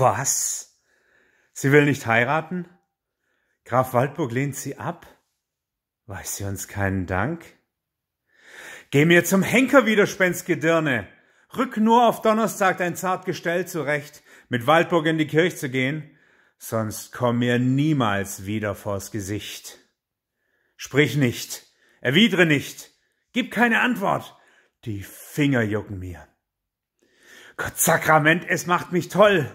Was? Sie will nicht heiraten? Graf Waldburg lehnt sie ab? Weiß sie uns keinen Dank? Geh mir zum Henker, Widerspenstgedirne! Rück nur auf Donnerstag dein zart Gestell zurecht, mit Waldburg in die Kirche zu gehen, sonst komm mir niemals wieder vors Gesicht. Sprich nicht, erwidre nicht, gib keine Antwort, die Finger jucken mir. Gott Sakrament, es macht mich toll,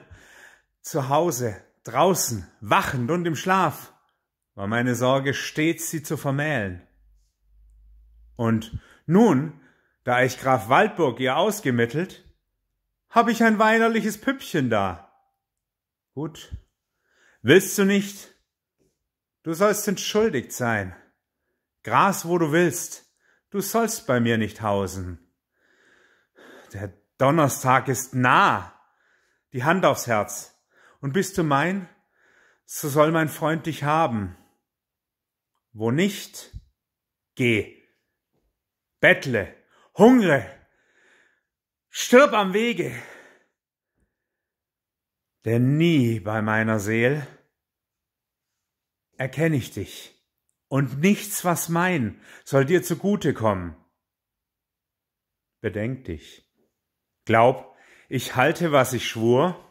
zu Hause, draußen, wachend und im Schlaf, war meine Sorge stets, sie zu vermählen. Und nun, da ich Graf Waldburg ihr ausgemittelt, hab ich ein weinerliches Püppchen da. Gut, willst du nicht? Du sollst entschuldigt sein. Gras, wo du willst, du sollst bei mir nicht hausen. Der Donnerstag ist nah. Die Hand aufs Herz und bist du mein, so soll mein Freund dich haben. Wo nicht, geh, bettle, hungre, stirb am Wege, denn nie bei meiner Seel erkenne ich dich, und nichts, was mein, soll dir zugute kommen. Bedenk dich, glaub, ich halte, was ich schwur,